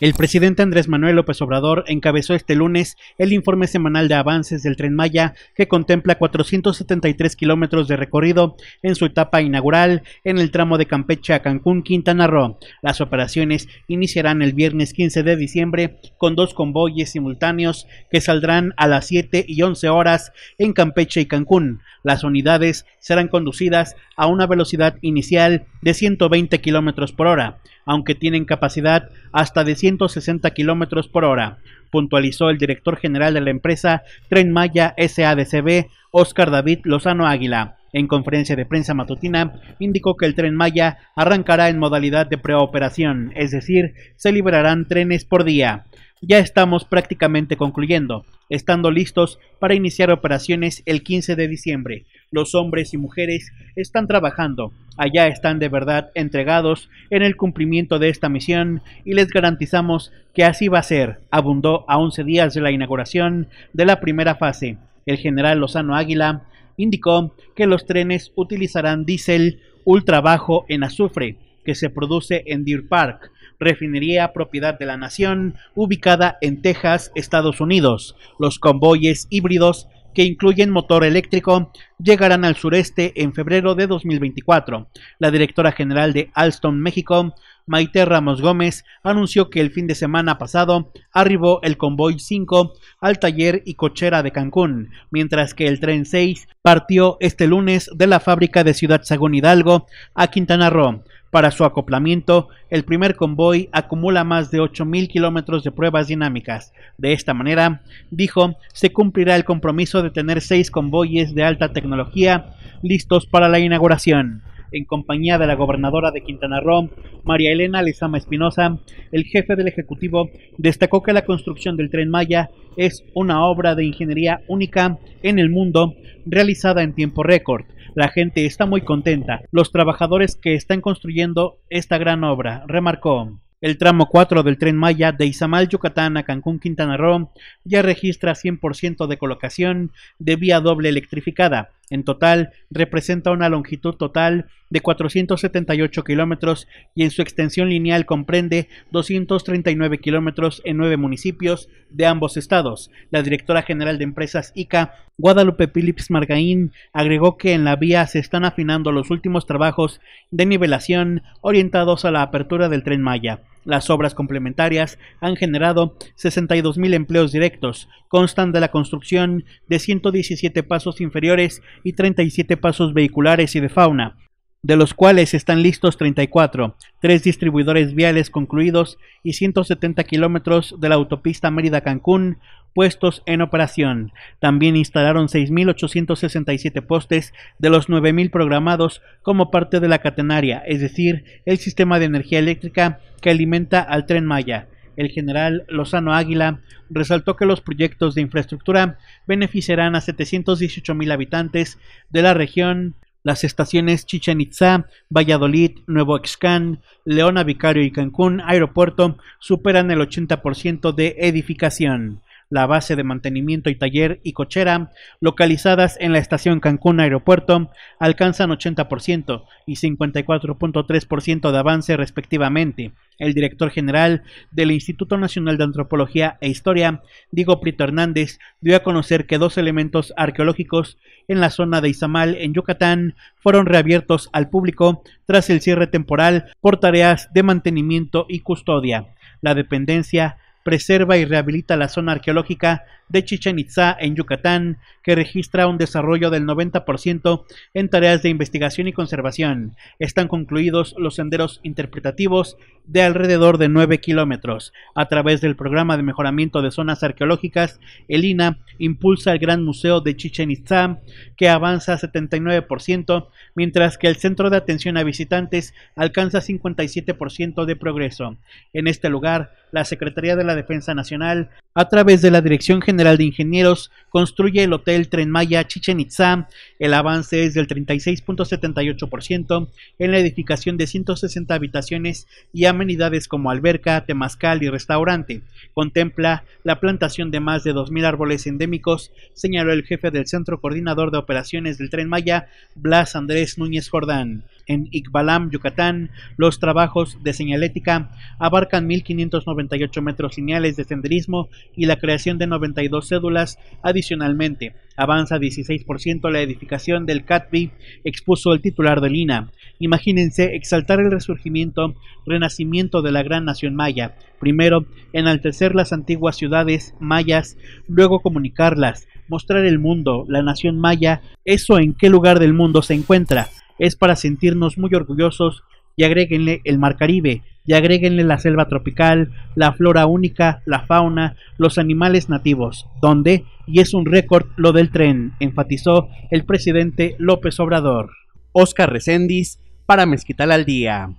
El presidente Andrés Manuel López Obrador encabezó este lunes el informe semanal de avances del tren Maya, que contempla 473 kilómetros de recorrido en su etapa inaugural en el tramo de Campeche a Cancún, Quintana Roo. Las operaciones iniciarán el viernes 15 de diciembre con dos convoyes simultáneos que saldrán a las 7 y 11 horas en Campeche y Cancún. Las unidades serán conducidas a una velocidad inicial de 120 kilómetros por hora aunque tienen capacidad hasta de 160 kilómetros por hora, puntualizó el director general de la empresa Tren Maya SADCB, Oscar David Lozano Águila. En conferencia de prensa matutina, indicó que el tren Maya arrancará en modalidad de preoperación, es decir, se liberarán trenes por día. Ya estamos prácticamente concluyendo, estando listos para iniciar operaciones el 15 de diciembre, los hombres y mujeres están trabajando, allá están de verdad entregados en el cumplimiento de esta misión y les garantizamos que así va a ser, abundó a 11 días de la inauguración de la primera fase. El general Lozano Águila indicó que los trenes utilizarán diésel ultra bajo en azufre que se produce en Deer Park, refinería propiedad de la nación, ubicada en Texas, Estados Unidos. Los convoyes híbridos que incluyen motor eléctrico, llegarán al sureste en febrero de 2024. La directora general de Alstom México, Maite Ramos Gómez, anunció que el fin de semana pasado arribó el convoy 5 al taller y cochera de Cancún, mientras que el tren 6 partió este lunes de la fábrica de Ciudad Sagún Hidalgo a Quintana Roo. Para su acoplamiento, el primer convoy acumula más de 8.000 kilómetros de pruebas dinámicas. De esta manera, dijo, se cumplirá el compromiso de tener seis convoyes de alta tecnología listos para la inauguración en compañía de la gobernadora de Quintana Roo, María Elena Lezama Espinosa, el jefe del Ejecutivo destacó que la construcción del tren Maya es una obra de ingeniería única en el mundo realizada en tiempo récord. La gente está muy contenta, los trabajadores que están construyendo esta gran obra, remarcó. El tramo 4 del tren Maya de Izamal, Yucatán a Cancún, Quintana Roo ya registra 100% de colocación de vía doble electrificada, en total, representa una longitud total de 478 kilómetros y en su extensión lineal comprende 239 kilómetros en nueve municipios de ambos estados. La directora general de empresas ICA, Guadalupe Phillips Margaín, agregó que en la vía se están afinando los últimos trabajos de nivelación orientados a la apertura del tren Maya. Las obras complementarias han generado 62.000 empleos directos, constan de la construcción de 117 pasos inferiores y 37 pasos vehiculares y de fauna, de los cuales están listos 34, tres distribuidores viales concluidos y 170 kilómetros de la autopista Mérida-Cancún puestos en operación. También instalaron 6.867 postes de los 9.000 programados como parte de la catenaria, es decir, el sistema de energía eléctrica que alimenta al tren Maya. El general Lozano Águila resaltó que los proyectos de infraestructura beneficiarán a 718.000 habitantes de la región las estaciones Chichen Itza, Valladolid, Nuevo Excán, Leona Vicario y Cancún Aeropuerto superan el 80% de edificación la base de mantenimiento y taller y cochera, localizadas en la estación Cancún Aeropuerto, alcanzan 80% y 54.3% de avance respectivamente. El director general del Instituto Nacional de Antropología e Historia, Diego Prito Hernández, dio a conocer que dos elementos arqueológicos en la zona de Izamal, en Yucatán, fueron reabiertos al público tras el cierre temporal por tareas de mantenimiento y custodia. La dependencia preserva y rehabilita la zona arqueológica de Chichen Itza en Yucatán, que registra un desarrollo del 90% en tareas de investigación y conservación. Están concluidos los senderos interpretativos de alrededor de 9 kilómetros. A través del programa de mejoramiento de zonas arqueológicas, el INA impulsa el Gran Museo de Chichen Itza, que avanza 79%, mientras que el Centro de Atención a Visitantes alcanza 57% de progreso. En este lugar, la Secretaría de la Defensa Nacional, a través de la Dirección General General de Ingenieros construye el Hotel Tren Maya Chichen Itza. El avance es del 36.78% en la edificación de 160 habitaciones y amenidades como alberca, temazcal y restaurante. Contempla la plantación de más de 2.000 árboles endémicos, señaló el jefe del Centro Coordinador de Operaciones del Tren Maya, Blas Andrés Núñez Jordán en Iqbalam, Yucatán. Los trabajos de señalética abarcan 1.598 metros lineales de senderismo y la creación de 92 cédulas. Adicionalmente, avanza 16% la edificación del CATBI, expuso el titular de Lina. Imagínense exaltar el resurgimiento, renacimiento de la gran nación maya. Primero, enaltecer las antiguas ciudades mayas, luego comunicarlas, mostrar el mundo, la nación maya, eso en qué lugar del mundo se encuentra es para sentirnos muy orgullosos y agréguenle el mar Caribe, y agréguenle la selva tropical, la flora única, la fauna, los animales nativos, donde, y es un récord lo del tren, enfatizó el presidente López Obrador. Oscar Recendis, para Mezquital al Día.